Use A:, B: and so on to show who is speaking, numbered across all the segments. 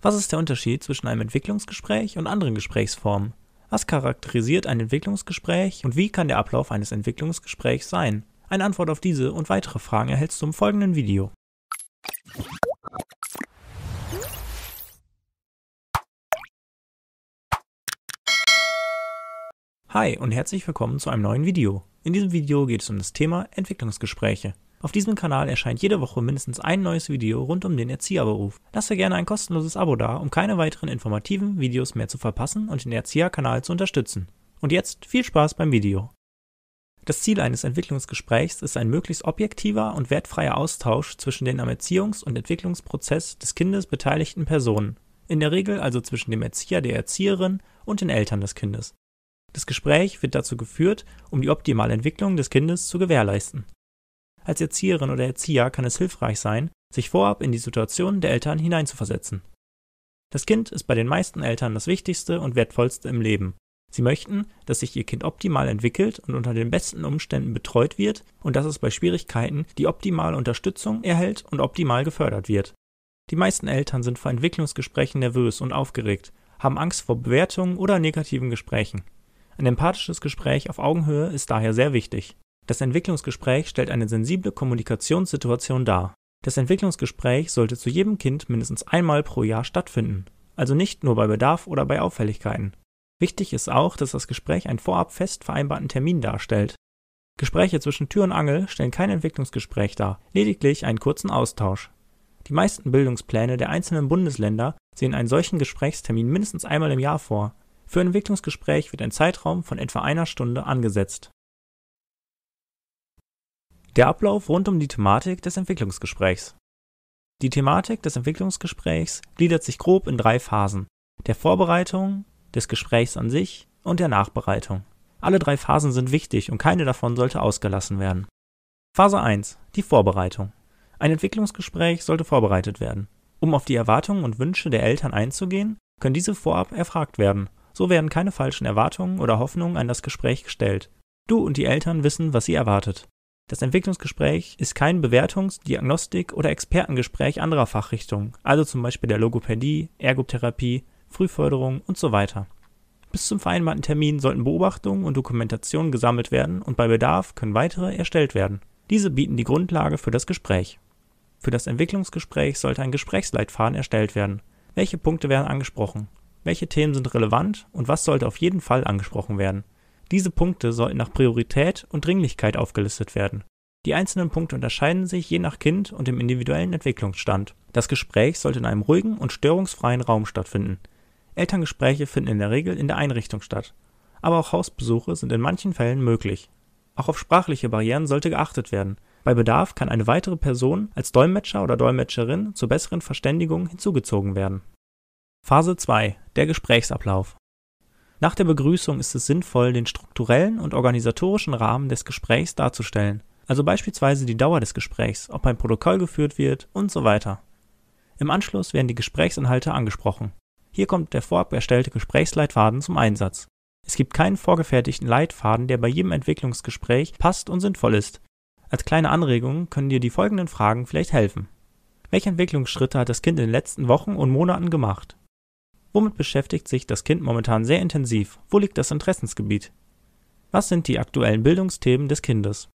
A: Was ist der Unterschied zwischen einem Entwicklungsgespräch und anderen Gesprächsformen? Was charakterisiert ein Entwicklungsgespräch und wie kann der Ablauf eines Entwicklungsgesprächs sein? Eine Antwort auf diese und weitere Fragen erhältst du im folgenden Video. Hi und herzlich willkommen zu einem neuen Video. In diesem Video geht es um das Thema Entwicklungsgespräche. Auf diesem Kanal erscheint jede Woche mindestens ein neues Video rund um den Erzieherberuf. Lasse gerne ein kostenloses Abo da, um keine weiteren informativen Videos mehr zu verpassen und den Erzieherkanal zu unterstützen. Und jetzt viel Spaß beim Video. Das Ziel eines Entwicklungsgesprächs ist ein möglichst objektiver und wertfreier Austausch zwischen den am Erziehungs- und Entwicklungsprozess des Kindes beteiligten Personen, in der Regel also zwischen dem Erzieher, der Erzieherin und den Eltern des Kindes. Das Gespräch wird dazu geführt, um die optimale Entwicklung des Kindes zu gewährleisten. Als Erzieherin oder Erzieher kann es hilfreich sein, sich vorab in die Situation der Eltern hineinzuversetzen. Das Kind ist bei den meisten Eltern das Wichtigste und Wertvollste im Leben. Sie möchten, dass sich ihr Kind optimal entwickelt und unter den besten Umständen betreut wird und dass es bei Schwierigkeiten die optimale Unterstützung erhält und optimal gefördert wird. Die meisten Eltern sind vor Entwicklungsgesprächen nervös und aufgeregt, haben Angst vor Bewertungen oder negativen Gesprächen. Ein empathisches Gespräch auf Augenhöhe ist daher sehr wichtig. Das Entwicklungsgespräch stellt eine sensible Kommunikationssituation dar. Das Entwicklungsgespräch sollte zu jedem Kind mindestens einmal pro Jahr stattfinden, also nicht nur bei Bedarf oder bei Auffälligkeiten. Wichtig ist auch, dass das Gespräch einen vorab fest vereinbarten Termin darstellt. Gespräche zwischen Tür und Angel stellen kein Entwicklungsgespräch dar, lediglich einen kurzen Austausch. Die meisten Bildungspläne der einzelnen Bundesländer sehen einen solchen Gesprächstermin mindestens einmal im Jahr vor. Für ein Entwicklungsgespräch wird ein Zeitraum von etwa einer Stunde angesetzt der Ablauf rund um die Thematik des Entwicklungsgesprächs. Die Thematik des Entwicklungsgesprächs gliedert sich grob in drei Phasen: der Vorbereitung, des Gesprächs an sich und der Nachbereitung. Alle drei Phasen sind wichtig und keine davon sollte ausgelassen werden. Phase 1: die Vorbereitung. Ein Entwicklungsgespräch sollte vorbereitet werden. Um auf die Erwartungen und Wünsche der Eltern einzugehen, können diese vorab erfragt werden. So werden keine falschen Erwartungen oder Hoffnungen an das Gespräch gestellt. Du und die Eltern wissen, was sie erwartet. Das Entwicklungsgespräch ist kein Bewertungs-, Diagnostik- oder Expertengespräch anderer Fachrichtungen, also zum Beispiel der Logopädie, Ergotherapie, Frühförderung usw. Bis zum vereinbarten Termin sollten Beobachtungen und Dokumentationen gesammelt werden und bei Bedarf können weitere erstellt werden. Diese bieten die Grundlage für das Gespräch. Für das Entwicklungsgespräch sollte ein Gesprächsleitfaden erstellt werden. Welche Punkte werden angesprochen? Welche Themen sind relevant und was sollte auf jeden Fall angesprochen werden? Diese Punkte sollten nach Priorität und Dringlichkeit aufgelistet werden. Die einzelnen Punkte unterscheiden sich je nach Kind und dem individuellen Entwicklungsstand. Das Gespräch sollte in einem ruhigen und störungsfreien Raum stattfinden. Elterngespräche finden in der Regel in der Einrichtung statt. Aber auch Hausbesuche sind in manchen Fällen möglich. Auch auf sprachliche Barrieren sollte geachtet werden. Bei Bedarf kann eine weitere Person als Dolmetscher oder Dolmetscherin zur besseren Verständigung hinzugezogen werden. Phase 2 Der Gesprächsablauf nach der Begrüßung ist es sinnvoll, den strukturellen und organisatorischen Rahmen des Gesprächs darzustellen, also beispielsweise die Dauer des Gesprächs, ob ein Protokoll geführt wird und so weiter. Im Anschluss werden die Gesprächsinhalte angesprochen. Hier kommt der vorab erstellte Gesprächsleitfaden zum Einsatz. Es gibt keinen vorgefertigten Leitfaden, der bei jedem Entwicklungsgespräch passt und sinnvoll ist. Als kleine Anregung können dir die folgenden Fragen vielleicht helfen. Welche Entwicklungsschritte hat das Kind in den letzten Wochen und Monaten gemacht? Womit beschäftigt sich das Kind momentan sehr intensiv, wo liegt das Interessensgebiet? Was sind die aktuellen Bildungsthemen des Kindes?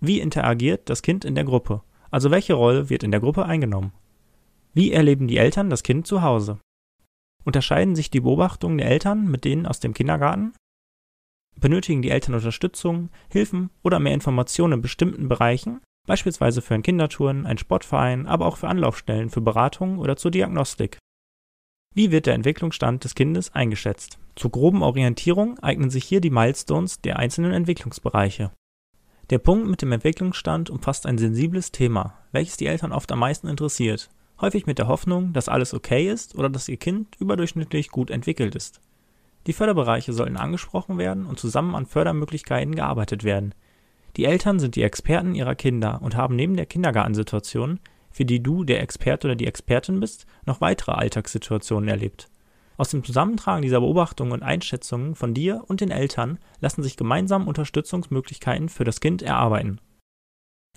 A: Wie interagiert das Kind in der Gruppe, also welche Rolle wird in der Gruppe eingenommen? Wie erleben die Eltern das Kind zu Hause? Unterscheiden sich die Beobachtungen der Eltern mit denen aus dem Kindergarten? Benötigen die Eltern Unterstützung, Hilfen oder mehr Informationen in bestimmten Bereichen, beispielsweise für einen Kindertouren, einen Sportverein, aber auch für Anlaufstellen für Beratungen oder zur Diagnostik? Wie wird der Entwicklungsstand des Kindes eingeschätzt? Zur groben Orientierung eignen sich hier die Milestones der einzelnen Entwicklungsbereiche. Der Punkt mit dem Entwicklungsstand umfasst ein sensibles Thema, welches die Eltern oft am meisten interessiert, häufig mit der Hoffnung, dass alles okay ist oder dass ihr Kind überdurchschnittlich gut entwickelt ist. Die Förderbereiche sollten angesprochen werden und zusammen an Fördermöglichkeiten gearbeitet werden. Die Eltern sind die Experten ihrer Kinder und haben neben der Kindergartensituation für die du, der Experte oder die Expertin bist, noch weitere Alltagssituationen erlebt. Aus dem Zusammentragen dieser Beobachtungen und Einschätzungen von dir und den Eltern lassen sich gemeinsam Unterstützungsmöglichkeiten für das Kind erarbeiten.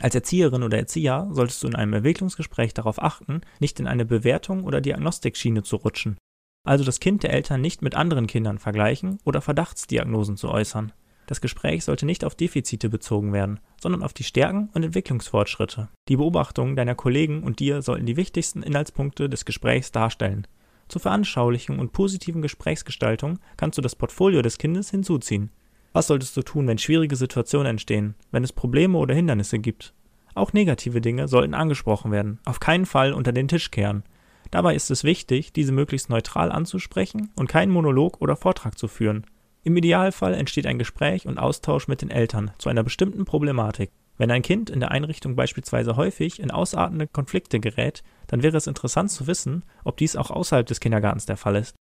A: Als Erzieherin oder Erzieher solltest du in einem Entwicklungsgespräch darauf achten, nicht in eine Bewertung oder Diagnostikschiene zu rutschen. Also das Kind der Eltern nicht mit anderen Kindern vergleichen oder Verdachtsdiagnosen zu äußern. Das Gespräch sollte nicht auf Defizite bezogen werden, sondern auf die Stärken und Entwicklungsfortschritte. Die Beobachtungen deiner Kollegen und dir sollten die wichtigsten Inhaltspunkte des Gesprächs darstellen. Zur Veranschaulichung und positiven Gesprächsgestaltung kannst du das Portfolio des Kindes hinzuziehen. Was solltest du tun, wenn schwierige Situationen entstehen, wenn es Probleme oder Hindernisse gibt? Auch negative Dinge sollten angesprochen werden, auf keinen Fall unter den Tisch kehren. Dabei ist es wichtig, diese möglichst neutral anzusprechen und keinen Monolog oder Vortrag zu führen. Im Idealfall entsteht ein Gespräch und Austausch mit den Eltern zu einer bestimmten Problematik. Wenn ein Kind in der Einrichtung beispielsweise häufig in ausartende Konflikte gerät, dann wäre es interessant zu wissen, ob dies auch außerhalb des Kindergartens der Fall ist.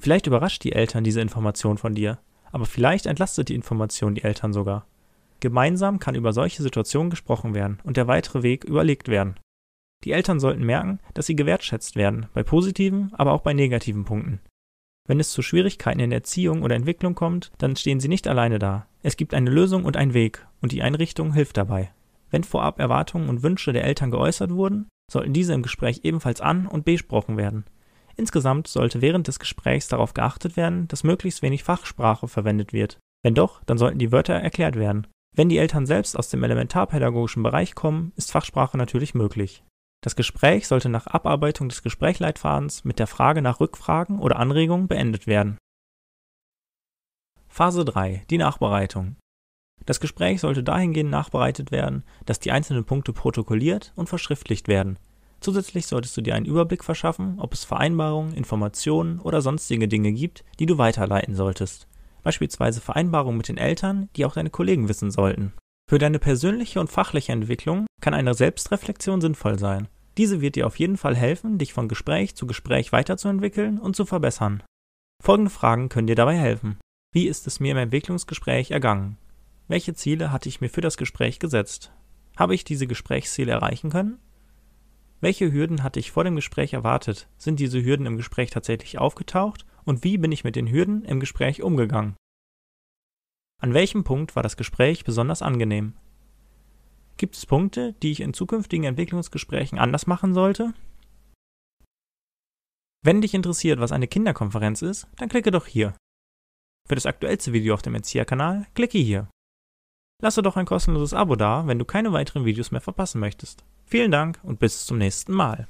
A: Vielleicht überrascht die Eltern diese Information von dir, aber vielleicht entlastet die Information die Eltern sogar. Gemeinsam kann über solche Situationen gesprochen werden und der weitere Weg überlegt werden. Die Eltern sollten merken, dass sie gewertschätzt werden, bei positiven, aber auch bei negativen Punkten. Wenn es zu Schwierigkeiten in Erziehung oder Entwicklung kommt, dann stehen sie nicht alleine da. Es gibt eine Lösung und einen Weg, und die Einrichtung hilft dabei. Wenn vorab Erwartungen und Wünsche der Eltern geäußert wurden, sollten diese im Gespräch ebenfalls an- und besprochen werden. Insgesamt sollte während des Gesprächs darauf geachtet werden, dass möglichst wenig Fachsprache verwendet wird. Wenn doch, dann sollten die Wörter erklärt werden. Wenn die Eltern selbst aus dem elementarpädagogischen Bereich kommen, ist Fachsprache natürlich möglich. Das Gespräch sollte nach Abarbeitung des Gesprächleitfadens mit der Frage nach Rückfragen oder Anregungen beendet werden. Phase 3. Die Nachbereitung. Das Gespräch sollte dahingehend nachbereitet werden, dass die einzelnen Punkte protokolliert und verschriftlicht werden. Zusätzlich solltest du dir einen Überblick verschaffen, ob es Vereinbarungen, Informationen oder sonstige Dinge gibt, die du weiterleiten solltest. Beispielsweise Vereinbarungen mit den Eltern, die auch deine Kollegen wissen sollten. Für deine persönliche und fachliche Entwicklung kann eine Selbstreflexion sinnvoll sein. Diese wird dir auf jeden Fall helfen, dich von Gespräch zu Gespräch weiterzuentwickeln und zu verbessern. Folgende Fragen können dir dabei helfen. Wie ist es mir im Entwicklungsgespräch ergangen? Welche Ziele hatte ich mir für das Gespräch gesetzt? Habe ich diese Gesprächsziele erreichen können? Welche Hürden hatte ich vor dem Gespräch erwartet? Sind diese Hürden im Gespräch tatsächlich aufgetaucht? Und wie bin ich mit den Hürden im Gespräch umgegangen? An welchem Punkt war das Gespräch besonders angenehm? Gibt es Punkte, die ich in zukünftigen Entwicklungsgesprächen anders machen sollte? Wenn dich interessiert, was eine Kinderkonferenz ist, dann klicke doch hier. Für das aktuellste Video auf dem Erzieherkanal klicke hier. Lasse doch ein kostenloses Abo da, wenn du keine weiteren Videos mehr verpassen möchtest. Vielen Dank und bis zum nächsten Mal.